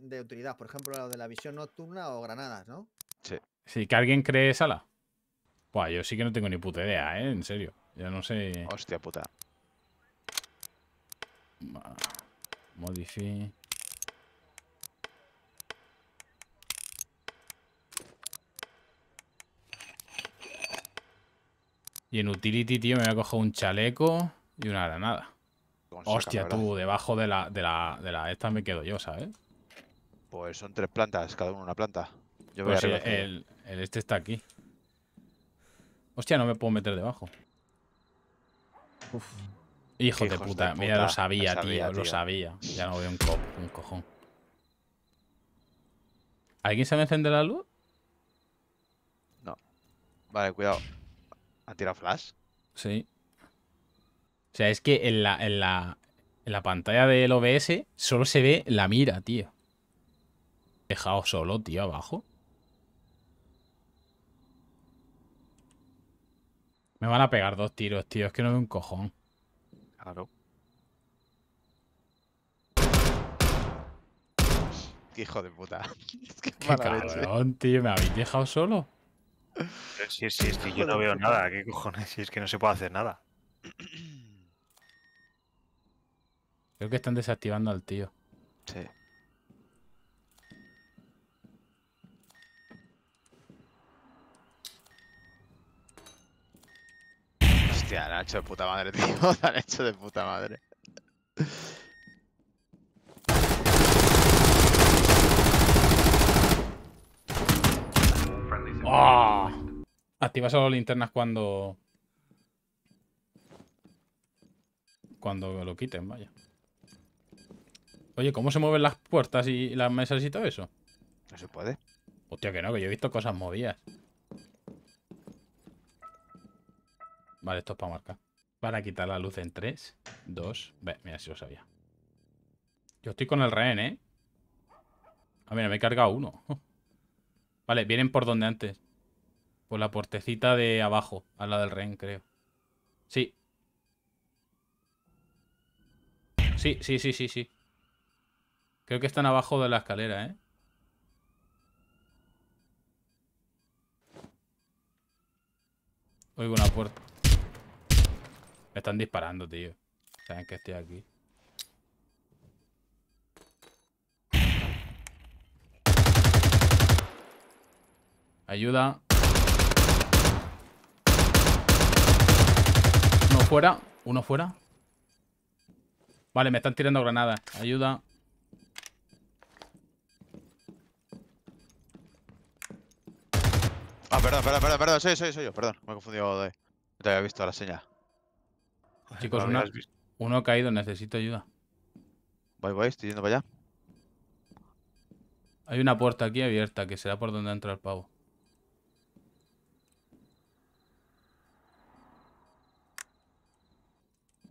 de utilidad. Por ejemplo, lo de la visión nocturna o granadas, ¿no? Sí. Si que alguien cree sala. Pues yo sí que no tengo ni puta idea, ¿eh? En serio. Ya no sé. Hostia puta. Modify. Y en utility, tío, me voy a coger un chaleco y una granada. Hostia, tú, debajo de la, de la, de la esta me quedo yo, ¿sabes? Pues son tres plantas, cada uno una planta. Yo pues el, este está aquí. Hostia, no me puedo meter debajo. Hijo de puta, mira, lo sabía, tío, lo sabía. Ya no veo un, cojón. ¿Alguien se me encende la luz? No. Vale, cuidado. ¿Ha tirado flash? Sí. O sea, es que en la, en la, en la pantalla del OBS solo se ve la mira, tío dejado solo, tío, abajo. Me van a pegar dos tiros, tío. Es que no veo un cojón. Claro. Hijo de puta. Qué cabrón, tío. ¿Me habéis dejado solo? Sí, sí, es que yo no veo nada. ¿Qué cojones? Si es que no se puede hacer nada. Creo que están desactivando al tío. Sí. Hostia, la han hecho de puta madre, tío. La han hecho de puta madre. Ah. Activa solo linternas cuando... Cuando lo quiten, vaya. Oye, ¿cómo se mueven las puertas y las mesas y todo eso? No se puede. Hostia, que no, que yo he visto cosas movidas. Vale, esto es para marcar. Para quitar la luz en 3, 2... Ve, mira, si lo sabía. Yo estoy con el rehén, ¿eh? Ah, a ver, me he cargado uno. Vale, vienen por donde antes. Por la puertecita de abajo, a la del rehén, creo. Sí. Sí, sí, sí, sí, sí. Creo que están abajo de la escalera, ¿eh? Oigo una puerta. Me están disparando, tío. Saben que estoy aquí. Ayuda. Uno fuera. Uno fuera. Vale, me están tirando granadas. Ayuda. Ah, perdón, perdón, perdón, perdón. Soy, soy, soy yo, perdón. Me he confundido de... No te había visto la señal. Chicos, uno, ha caído, necesito ayuda. Voy, voy, estoy yendo para allá. Hay una puerta aquí abierta que será por donde entra el pavo.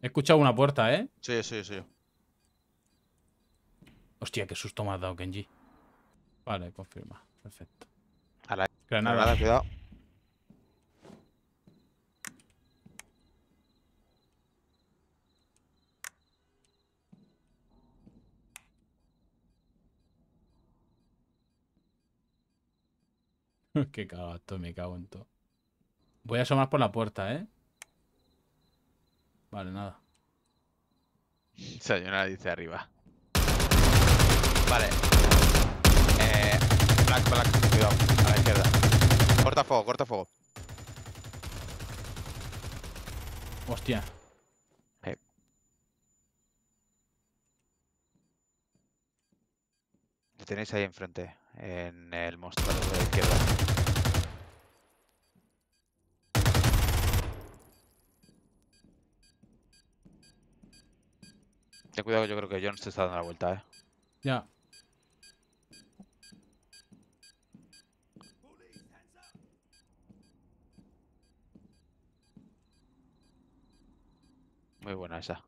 He escuchado una puerta, ¿eh? Sí, sí, sí. Hostia, qué susto me ha dado, Kenji. Vale, confirma. Perfecto. A la granada. granada cuidado. Qué cagado me cago en todo. Voy a asomar por la puerta, ¿eh? Vale, nada. Señora dice arriba. Vale. Eh, black, black, cuidado. A la izquierda. Corta fuego, corta fuego. Hostia. Lo tenéis ahí enfrente en el monstruo de la izquierda. Ten cuidado yo creo que John se está dando la vuelta, eh. Ya. Muy buena esa.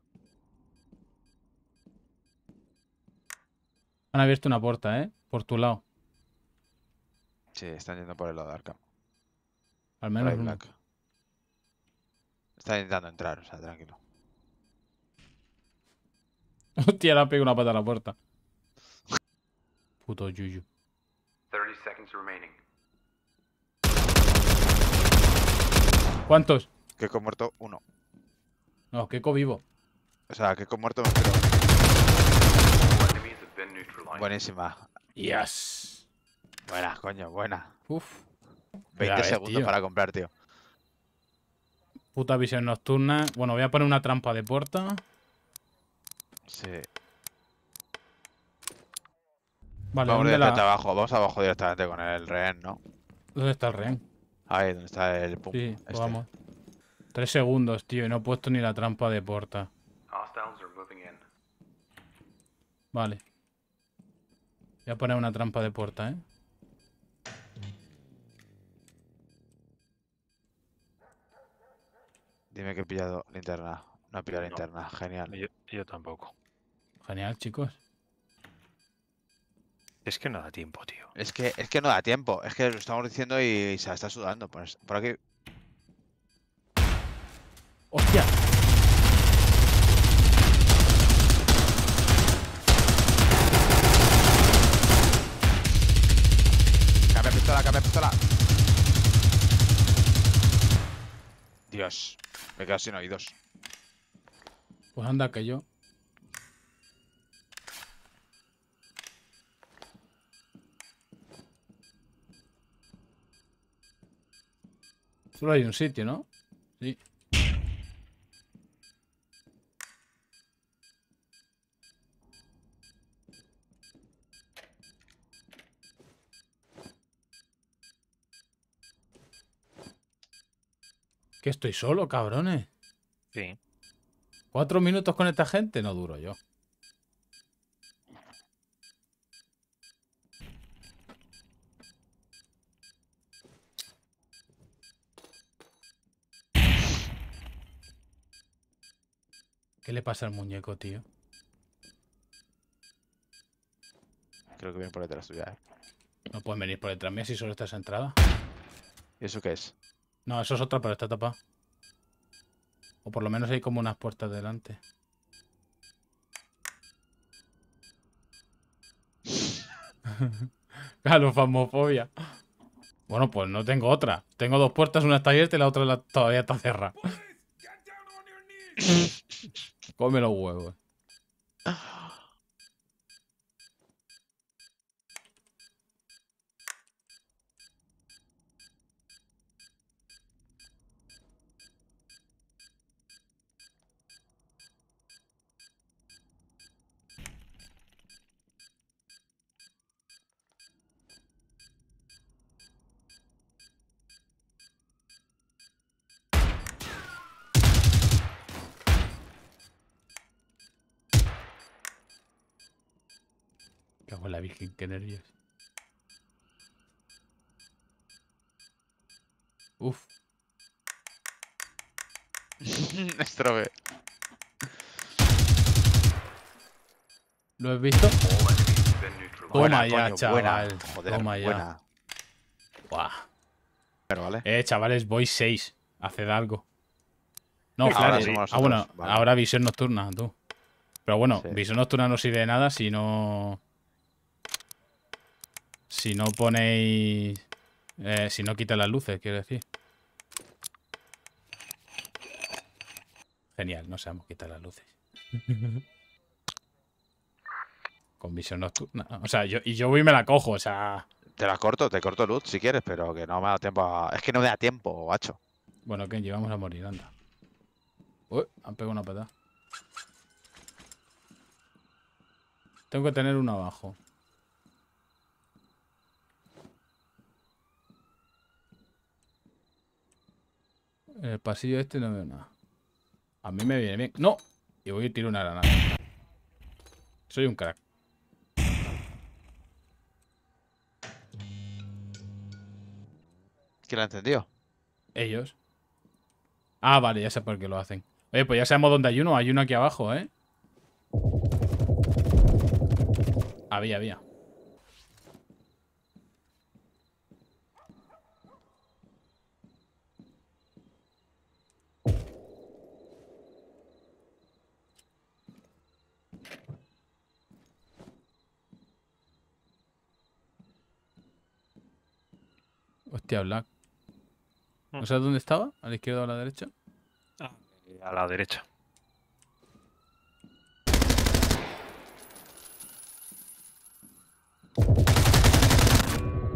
Han abierto una puerta, ¿eh? Por tu lado. Sí, están yendo por el lado de Arkham. Al menos Está intentando entrar, o sea, tranquilo. Hostia, le pegado una pata a la puerta. Puto Yuyu. ¿Cuántos? Keiko muerto, uno. No, Keiko vivo. O sea, Keiko muerto Buenísima. Yes. Buenas, coño, buena. Uf. 20 segundos para comprar, tío. Puta visión nocturna. Bueno, voy a poner una trampa de puerta. Sí. Vale, vamos la... abajo, vamos abajo directamente con el rehén, ¿no? ¿Dónde está el rehén? Ahí, donde está el pum. Sí, pues este. vamos. Tres segundos, tío, y no he puesto ni la trampa de puerta. Vale. Voy a poner una trampa de puerta, ¿eh? Dime que he pillado linterna. No he pillado linterna, genial. Yo, tampoco. Genial, chicos. Es que no da tiempo, tío. Es que, es que no da tiempo. Es que lo estamos diciendo y se está sudando. Por, por aquí. ¡Hostia! Cambia pistola, cambia pistola. Dios casi no hay dos. Pues anda, que yo. Solo hay un sitio, ¿no? Sí. Que estoy solo, cabrones. Sí. Cuatro minutos con esta gente no duro yo. ¿Qué le pasa al muñeco, tío? Creo que viene por detrás tuya. Eh. No pueden venir por detrás mía si solo está esa entrada. ¿Y eso qué es? No, eso es otra, pero está tapado. O por lo menos hay como unas puertas delante. Galofamofobia. Bueno, pues no tengo otra. Tengo dos puertas, una está abierta y la otra todavía está cerrada. Come los huevos. cago la Virgen, qué nervios. Uf. Estrobe. ¿Lo has visto? Toma ya, chaval. Toma ya. Buah. Pero vale. Eh, chavales, voy 6. Haced algo. No, claro. Ah, bueno, ahora visión nocturna, tú. Pero bueno, visión nocturna no sirve de nada si no. Si no ponéis... Eh, si no quita las luces, quiero decir. Genial, no seamos quitar las luces. Con visión nocturna. O sea, yo, y yo voy y me la cojo, o sea... Te la corto, te corto luz si quieres, pero que no me da tiempo a... Es que no me da tiempo, macho. Bueno, que llevamos a morir, anda. Uy, han pegado una patada. Tengo que tener uno abajo. En el pasillo este no veo nada. A mí me viene bien. ¡No! Y voy a tirar una granada. Soy un crack. ¿Quién la encendió? Ellos. Ah, vale, ya sé por qué lo hacen. Oye, pues ya sabemos dónde hay uno. Hay uno aquí abajo, ¿eh? Había, había. ¿No sabes dónde estaba? ¿A la izquierda o a la derecha? Ah, eh, a la derecha.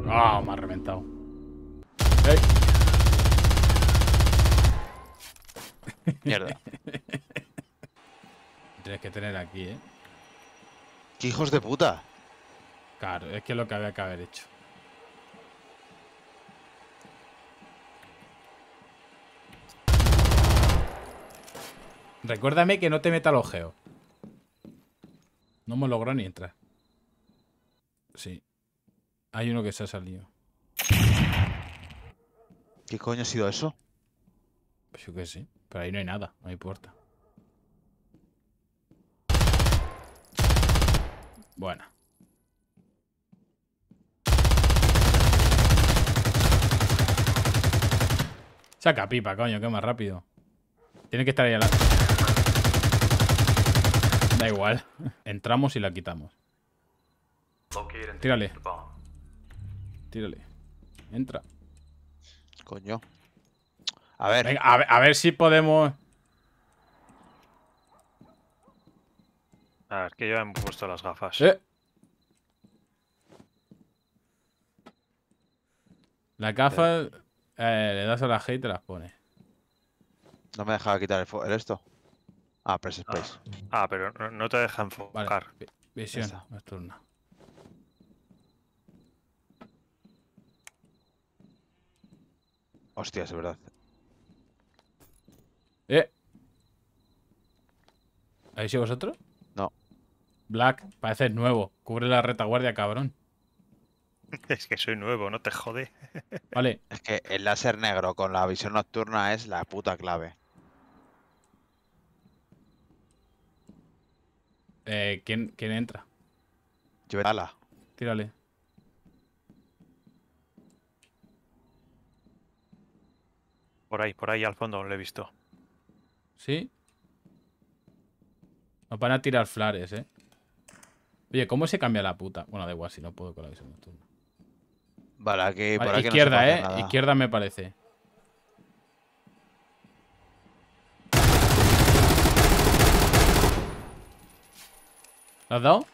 Ah, me ha reventado. Mierda. Tienes que tener aquí, ¿eh? ¡Qué hijos de puta! Claro, es que es lo que había que haber hecho. Recuérdame que no te meta al ojeo. No hemos logrado ni entrar. Sí. Hay uno que se ha salido. ¿Qué coño ha sido eso? Pues yo qué sé. Pero ahí no hay nada. No hay puerta. Bueno. Saca pipa, coño, que más rápido. Tiene que estar ahí al lado. Da igual. Entramos y la quitamos. Tírale. Tírale. Entra. Coño. A ver. a ver. si podemos... A ver, que yo he puesto las gafas. Eh. La Las gafas eh. eh, le das a la G y te las pone. No me dejaba quitar el esto. Ah, press space. Ah, ah pero no te deja enfocar. Visión nocturna. Hostia, es verdad. ¿Eh? ¿Habéis sido vosotros? No. Black, parece nuevo. Cubre la retaguardia, cabrón. Es que soy nuevo, no te jode. Vale. Es que el láser negro con la visión nocturna es la puta clave. Eh, ¿quién, ¿Quién entra? Yo Tírale. Por ahí, por ahí al fondo lo he visto. ¿Sí? Nos van a tirar flares, eh. Oye, ¿cómo se cambia la puta? Bueno, da igual si no puedo con la visión nocturna. Vale, que por izquierda, eh. Izquierda me parece. ¿Te has dado?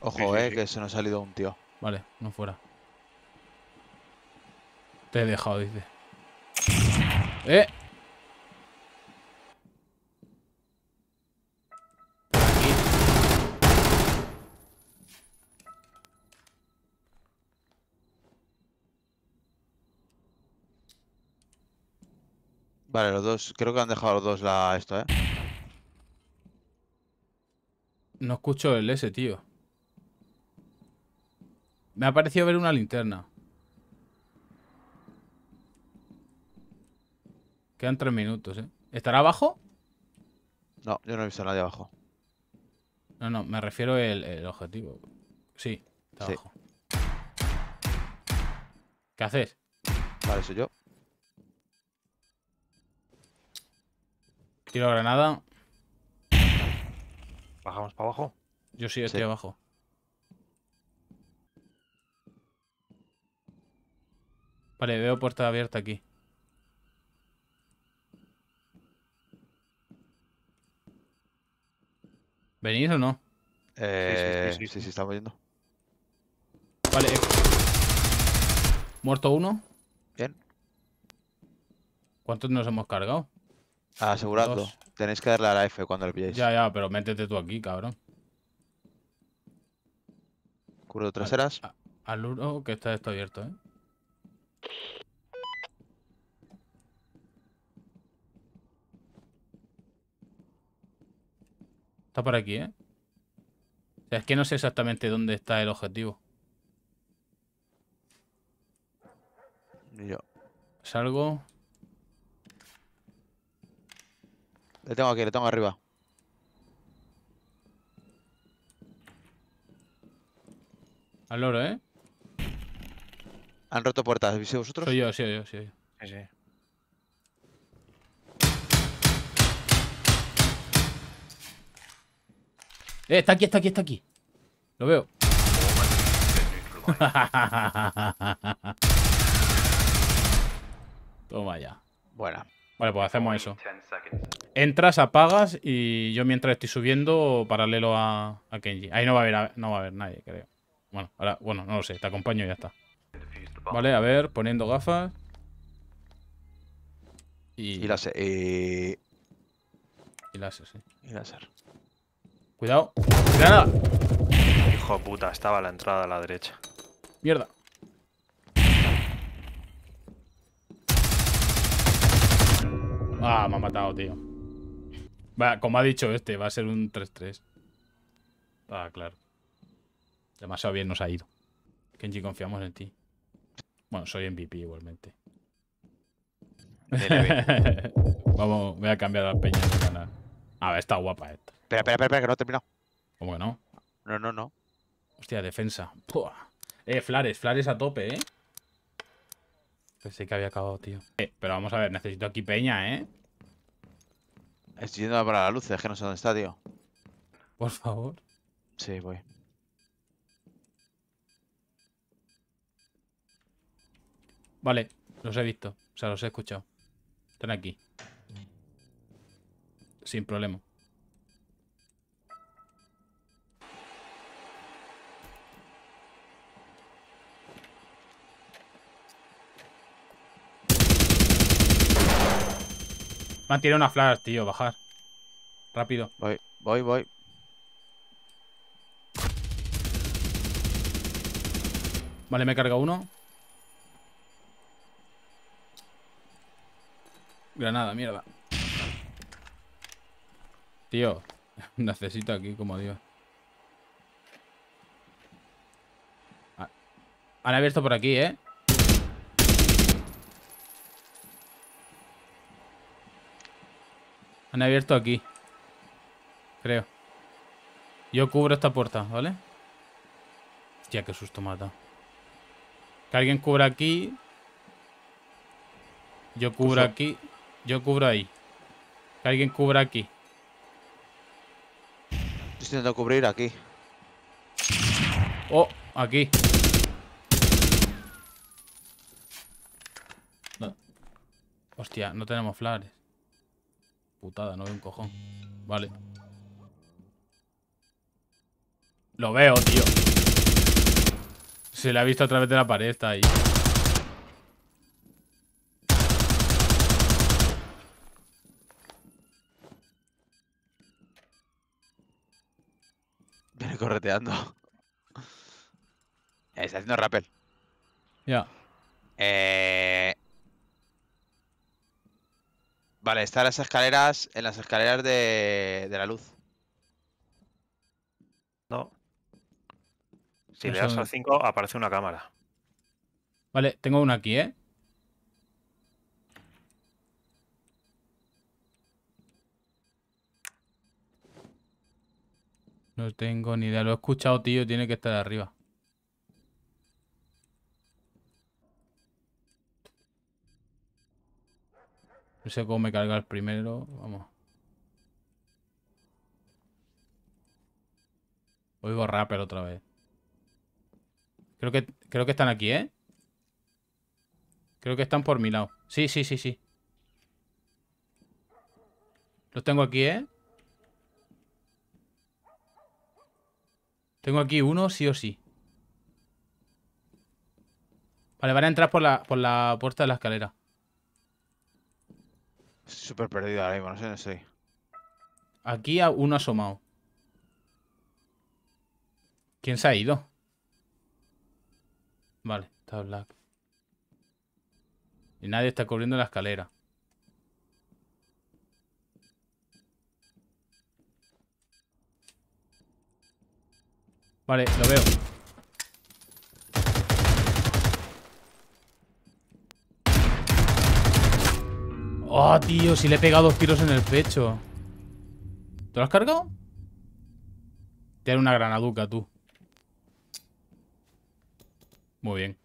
Ojo, eh, que se nos ha salido un tío. Vale, no fuera. Te he dejado, dice. ¡Eh! Vale, los dos. Creo que han dejado los dos la esto, ¿eh? No escucho el S, tío. Me ha parecido ver una linterna. Quedan tres minutos, ¿eh? ¿Estará abajo? No, yo no he visto a nadie abajo. No, no, me refiero el, el objetivo. Sí, está abajo. ¿Qué haces? Vale, soy yo. Tiro granada. ¿Bajamos para abajo? Yo sí, estoy abajo. Vale, veo puerta abierta aquí. ¿Venís o no? Eh, sí, sí, sí, sí, sí estamos yendo. Vale. Eh. Muerto uno. Bien. ¿Cuántos nos hemos cargado? Aseguradlo. Tenéis que darle a la F cuando lo pilléis. Ya, ya, pero métete tú aquí, cabrón. Curo traseras. Al, que está esto abierto, eh. Está por aquí, ¿eh? O sea, es que no sé exactamente dónde está el objetivo. Yo. Salgo. Le tengo aquí, le tengo arriba. Al loro, ¿eh? Han roto puertas, ¿viste vosotros? Soy yo, soy yo, soy yo. Sí, sí. Eh, está aquí, está aquí, está aquí. Lo veo. Toma ya. Buena. Vale, pues hacemos eso. Entras, apagas y yo mientras estoy subiendo paralelo a, Kenji. Ahí no va a haber, no va a haber nadie, creo. Bueno, ahora, bueno, no lo sé, te acompaño y ya está. Vale, a ver, poniendo gafas. Y, y láser. Eh. Y láser, sí. Y láser. Cuidado. ¡Cuidado! Hijo de puta, estaba la entrada a la derecha. Mierda. Ah, me ha matado, tío. Va, como ha dicho este, va a ser un 3-3. Ah, claro. Demasiado bien nos ha ido. Kenji, confiamos en ti. Bueno, soy MVP igualmente. Vamos, voy a cambiar a la peña de canal. A ver, está guapa esta. Espera, espera, espera, que no he terminado. ¿Cómo que no? No, no, no. Hostia, defensa. Eh, Flares, Flares a tope, eh. Pensé que había acabado, tío. Eh, pero vamos a ver, necesito aquí peña, ¿eh? Estoy yendo para la luz, es que no sé dónde está, tío. Por favor. Sí, voy. Vale, los he visto. O sea, los he escuchado. Están aquí. Sin problema. Me han tirado una flash, tío, bajar. Rápido. Voy, voy, voy. Vale, me carga uno. Granada, mierda. Tío, necesito aquí, como dios. Ah. Han abierto por aquí, ¿eh? Han abierto aquí. Creo. Yo cubro esta puerta, ¿vale? Hostia, qué susto mata. Que alguien cubra aquí. Yo cubro aquí. Yo cubro ahí. Que alguien cubra aquí. Estoy intentando cubrir aquí. Oh, aquí. Hostia, no tenemos flares. Putada, no De un cojón. Vale. Lo veo, tío. Se le ha visto a través de la pared, está ahí. Viene correteando. Está haciendo rappel. Ya. Eh... Vale, está en las escaleras. En las escaleras de, la luz. No. Si le das al 5, aparece una cámara. Vale, tengo una aquí, ¿eh? No tengo ni idea. Lo he escuchado, tío. Tiene que estar arriba. No sé cómo me carga el primero. Vamos. Oigo pero otra vez. Creo que, creo que están aquí, ¿eh? Creo que están por mi lado. Sí, sí, sí, sí. Los tengo aquí, ¿eh? Tengo aquí uno, sí o sí. Vale, van a entrar por la puerta de la escalera. Súper perdido ahora mismo, no sé dónde estoy. Aquí a uno asomado. ¿Quién se ha ido? Vale, está black. Y nadie está cubriendo la escalera. Vale, lo veo. Oh, tío, si le he pegado dos tiros en el pecho. ¿Te lo has cargado? Te una granaduca, tú. Muy bien.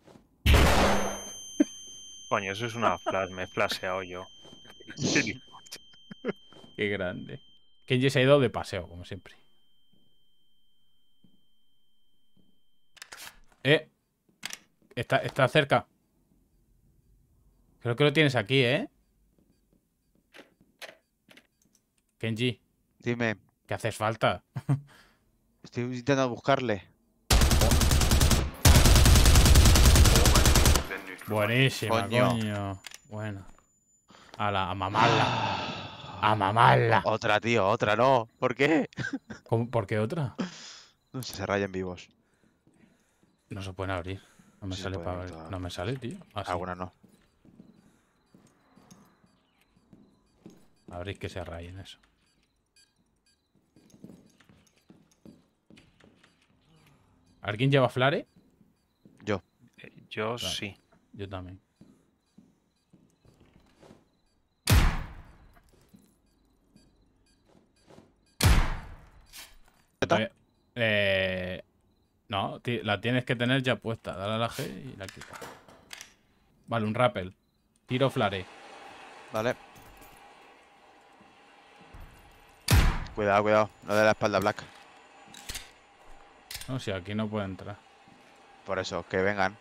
Coño, eso es una flash, me he flaseado yo. Qué grande. Kenji se ha ido de paseo, como siempre. Eh. Está, está cerca. Creo que lo tienes aquí, ¿eh? Kenji. Dime. ¿Qué haces falta? Estoy intentando buscarle. Buenísimo, coño. Bueno. A la, a mamarla. A mamarla. Otra, tío, otra, no. ¿Por qué? ¿Por qué otra? No se rayan vivos. No se pueden abrir. No me sale para abrir. No me sale, tío. Ah, Alguna no. abrir que se rayen eso. ¿Alguien lleva flare? Yo. Eh, yo sí. Yo también. ¿Está? Eh, no, la tienes que tener ya puesta. Dale a la G y la quita. Vale, un rappel. Tiro flare. Vale. Cuidado, cuidado. No de la espalda, blanca. No, si aquí no puede entrar. Por eso, que vengan.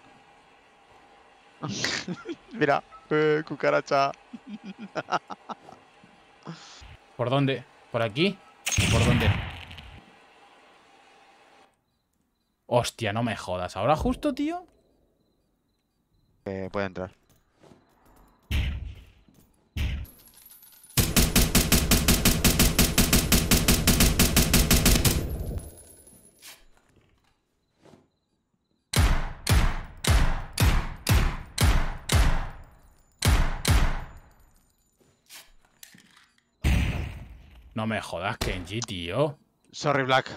Mira, eh, cucaracha. ¿Por dónde? ¿Por aquí? ¿Por dónde? Hostia, no me jodas. ¿Ahora justo, tío? Eh, puede entrar. No me jodas, Kenji, tío. Sorry, Black.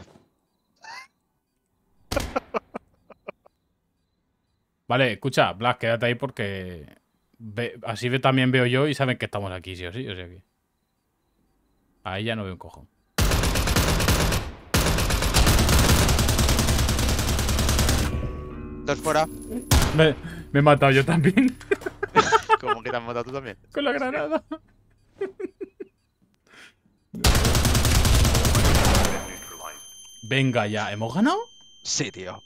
Vale, escucha, Black, quédate ahí porque así también veo yo y saben que estamos aquí, sí o sí. O Ahí ya no veo un cojón. Dos fuera. Me, me he matado yo también. ¿Cómo que te has matado tú también? Con la granada. Venga ya, ¿hemos ganado? Sí, tío.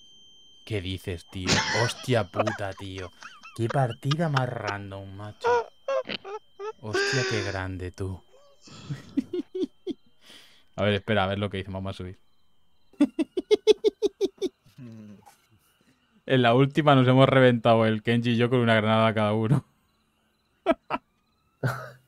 ¿Qué dices, tío? Hostia puta, tío. Qué partida más random, macho. Hostia, qué grande tú. A ver, espera, a ver lo que dice. Vamos a subir. En la última nos hemos reventado el Kenji y yo con una granada cada uno.